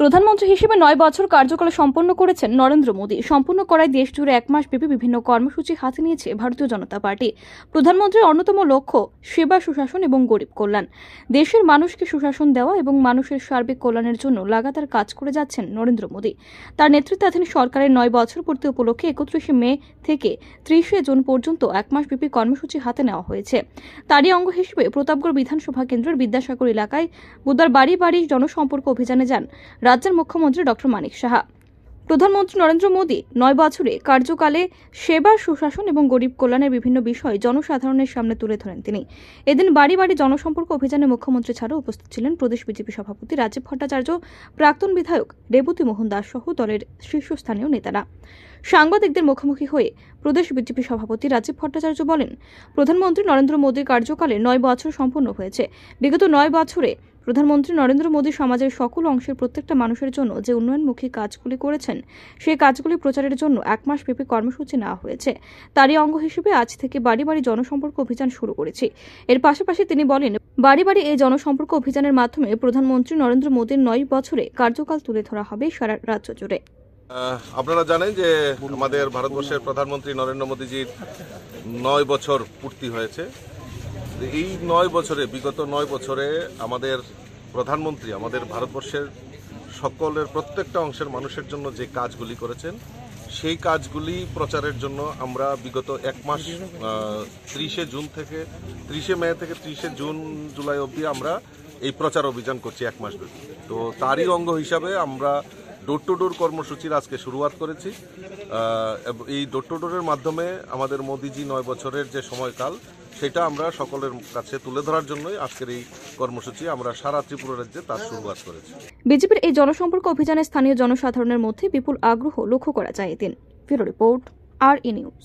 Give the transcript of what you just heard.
প্রধানমন্ত্রী হিসেবে নয় বছর কার্যকাল সম্পন্ন করেছেন নরেন্দ্র মোদী সম্পূর্ণ করায় দেশ জুড়ে এক মাস ব্যাপী বিভিন্ন কর্মসূচি হাতে নিয়েছে ভারতীয় জনতা পার্টি প্রধানমন্ত্রীর অন্যতম লক্ষ্য সেবা সুশাসন এবং গরিব কল্যাণ দেশের মানুষকে সুশাসন দেওয়া এবং মানুষের সার্বিক কল্যাণের জন্য লাগাতার কাজ করে যাচ্ছেন নরেন্দ্র মোদী তার নেতৃত্বাধীন সরকারের নয় বছর পূর্তি উপলক্ষে একত্রিশে মে থেকে ত্রিশে জুন পর্যন্ত এক মাস ব্যাপী কর্মসূচি হাতে নেওয়া হয়েছে তারই অঙ্গ হিসেবে প্রতাপগড় বিধানসভা কেন্দ্রের বিদ্যাসাগর এলাকায় বুধবার বাড়ি বাড়ি জনসম্পর্ক অভিযানে যান রাজ্যের মুখ্যমন্ত্রী ডক্টর মানিক সাহা প্রধানমন্ত্রী নরেন্দ্র মোদী নয় বছরে কার্যকালে সেবা সুশাসন এবং গরিব কল্যাণের বিভিন্ন বিষয় জনসাধারণের সামনে তুলে ধরেন তিনি এদিন বাড়ি বাড়ি জনসম্পর্ক অভিযানে মুখ্যমন্ত্রী ছাড়াও উপস্থিত ছিলেন প্রদেশ বিজেপি সভাপতি রাজীব ভট্টাচার্য প্রাক্তন বিধায়ক রেবতী মোহন দাস সহ দলের শীর্ষস্থানীয় নেতারা সাংবাদিকদের মুখোমুখি হয়ে প্রদেশ বিজেপি সভাপতি রাজীব ভট্টাচার্য বলেন প্রধানমন্ত্রী নরেন্দ্র মোদীর কার্যকালে নয় বছর সম্পূর্ণ হয়েছে বিগত নয় বছরে প্রধানমন্ত্রী নরেন্দ্র মোদী সমাজের সকল অংশের প্রত্যেকটা মানুষের জন্য যে উন্নয়নমুখী কাজগুলি করেছেন সেই কাজগুলি প্রচারের জন্য এক মাস ব্যাপী কর্মসূচি নেওয়া হয়েছে তারই অঙ্গ হিসেবে আজ থেকে বাড়ি বাড়ি জনসম্পর্ক অভিযান শুরু করেছি এর পাশাপাশি তিনি বলেন বাড়ি বাড়ি এই জনসম্পর্ক অভিযানের মাধ্যমে প্রধানমন্ত্রী নরেন্দ্র মোদীর নয় বছরে কার্যকাল তুলে ধরা হবে সারা রাজ্য জুড়ে আপনারা জানেন যে আমাদের ভারতবর্ষের প্রধানমন্ত্রী নরেন্দ্র মোদীজির নয় বছর পূর্তি হয়েছে এই নয় বছরে বিগত নয় বছরে আমাদের প্রধানমন্ত্রী আমাদের ভারতবর্ষের সকলের প্রত্যেকটা অংশের মানুষের জন্য যে কাজগুলি করেছেন সেই কাজগুলি প্রচারের জন্য আমরা বিগত এক মাস ত্রিশে জুন থেকে ত্রিশে মে থেকে ত্রিশে জুন জুলাই অবধি আমরা এই প্রচার অভিযান করছি এক মাস ব্যাপী তো তারই অঙ্গ হিসাবে আমরা ডোর টু ডোর কর্মসূচির আজকে শুরুয়াত করেছি এই ডোর টু ডোরের মাধ্যমে আমাদের মোদিজি নয় বছরের যে সময়কাল সেটা আমরা সকলের কাছে তুলে ধরার জন্যই আজকের এই কর্মসূচি আমরা সারা ত্রিপুরা রাজ্যে তার শুরুয়াত করেছি বিজেপির এই জনসম্পর্ক অভিযানে স্থানীয় জনসাধারণের মধ্যে বিপুল আগ্রহ লক্ষ্য করা যায় এদিন ফিরো রিপোর্ট আর ই নিউজ